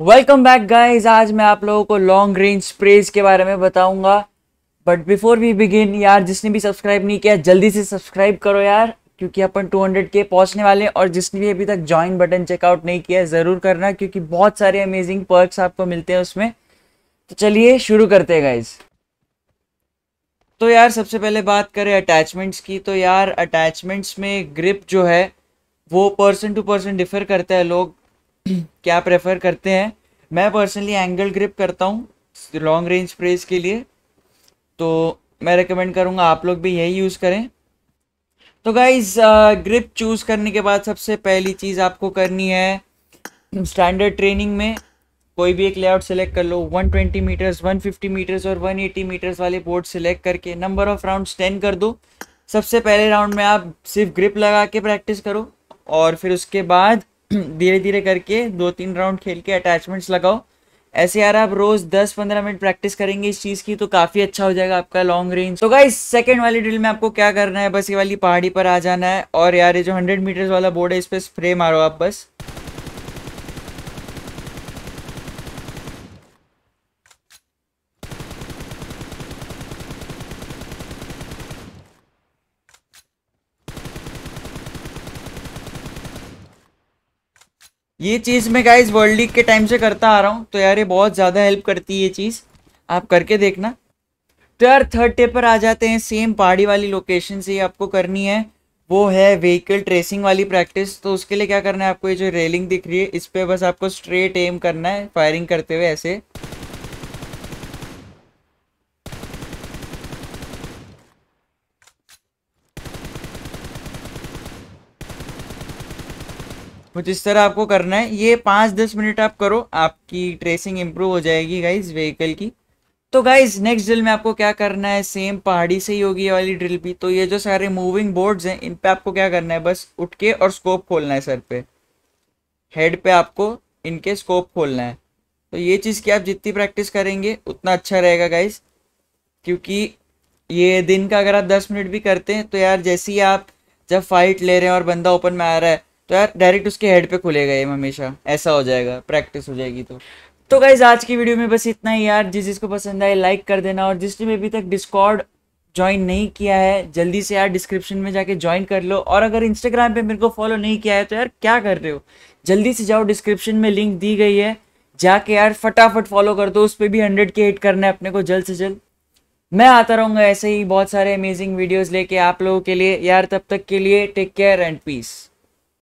welcome back guys आज मैं आप लोगों को लॉन्ग रेंज स्प्रेज के बारे में बताऊंगा बट बिफोर वी बिगिन यार जिसने भी सब्सक्राइब नहीं किया जल्दी से सब्सक्राइब करो यार क्योंकि अपन 200 के पहुंचने वाले हैं और जिसने भी अभी तक ज्वाइन बटन चेकआउट नहीं किया है ज़रूर करना क्योंकि बहुत सारे अमेजिंग पर्कस आपको मिलते हैं उसमें तो चलिए शुरू करते हैं गाइज तो यार सबसे पहले बात करें अटैचमेंट्स की तो यार अटैचमेंट्स में ग्रिप जो है वो पर्सन टू पर्सन डिफर करता है लोग क्या प्रेफर करते हैं मैं पर्सनली एंगल ग्रिप करता हूँ लॉन्ग रेंज प्रेस के लिए तो मैं रिकमेंड करूँगा आप लोग भी यही यूज़ करें तो गाइज ग्रिप चूज़ करने के बाद सबसे पहली चीज़ आपको करनी है स्टैंडर्ड ट्रेनिंग में कोई भी एक लेआउट सेलेक्ट कर लो 120 मीटर्स 150 मीटर्स और 180 मीटर्स वाले बोर्ड सेलेक्ट करके नंबर ऑफ राउंड्स 10 कर दो सबसे पहले राउंड में आप सिर्फ ग्रिप लगा के प्रैक्टिस करो और फिर उसके बाद धीरे धीरे करके दो तीन राउंड खेल के अटैचमेंट्स लगाओ ऐसे यार आप रोज 10-15 मिनट प्रैक्टिस करेंगे इस चीज की तो काफी अच्छा हो जाएगा आपका लॉन्ग रेंज तो गाइस सेकंड वाली ड्रिल में आपको क्या करना है बस ये वाली पहाड़ी पर आ जाना है और यार ये जो 100 मीटर्स वाला बोर्ड है इस पर स्प्रे मारो आप बस ये चीज़ मैं गाइज वर्ल्ड लीग के टाइम से करता आ रहा हूँ तो यार ये बहुत ज़्यादा हेल्प करती है ये चीज़ आप करके देखना तो यार थर्ड डे पर आ जाते हैं सेम पहाड़ी वाली लोकेशन से आपको करनी है वो है व्हीकल ट्रेसिंग वाली प्रैक्टिस तो उसके लिए क्या करना है आपको ये जो रेलिंग दिख रही है इस पर बस आपको स्ट्रेट एम करना है फायरिंग करते हुए ऐसे कुछ तो इस तरह आपको करना है ये पाँच दस मिनट आप करो आपकी ट्रेसिंग इम्प्रूव हो जाएगी गाइज व्हीकल की तो गाइज नेक्स्ट ड्रिल में आपको क्या करना है सेम पहाड़ी से ही होगी वाली ड्रिल भी तो ये जो सारे मूविंग बोर्ड्स हैं इन पे आपको क्या करना है बस उठ के और स्कोप खोलना है सर पे हेड पे आपको इनके स्कोप खोलना है तो ये चीज़ की आप जितनी प्रैक्टिस करेंगे उतना अच्छा रहेगा गाइज क्योंकि ये दिन का अगर आप दस मिनट भी करते हैं तो यार जैसे ही आप जब फाइट ले रहे हैं और बंदा ओपन में आ रहा है तो यार डायरेक्ट उसके हेड पे खुलेगा ये हमेशा ऐसा हो जाएगा प्रैक्टिस हो जाएगी तो तो गाइज आज की वीडियो में बस इतना ही यार जिस जिसको पसंद आए लाइक कर देना और जिसने भी अभी तक डिस्कॉर्ड ज्वाइन नहीं किया है जल्दी से यार डिस्क्रिप्शन में जाके ज्वाइन कर लो और अगर इंस्टाग्राम पे मेरे को फॉलो नहीं किया है तो यार क्या कर रहे हो जल्दी से जाओ डिस्क्रिप्शन में लिंक दी गई है जाके यार फटाफट फॉलो कर दो उस पर भी हंड्रेड के हिट करना है अपने को जल्द से जल्द मैं आता रहूँगा ऐसे ही बहुत सारे अमेजिंग वीडियोज़ लेके आप लोगों के लिए यार तब तक के लिए टेक केयर एंड पीस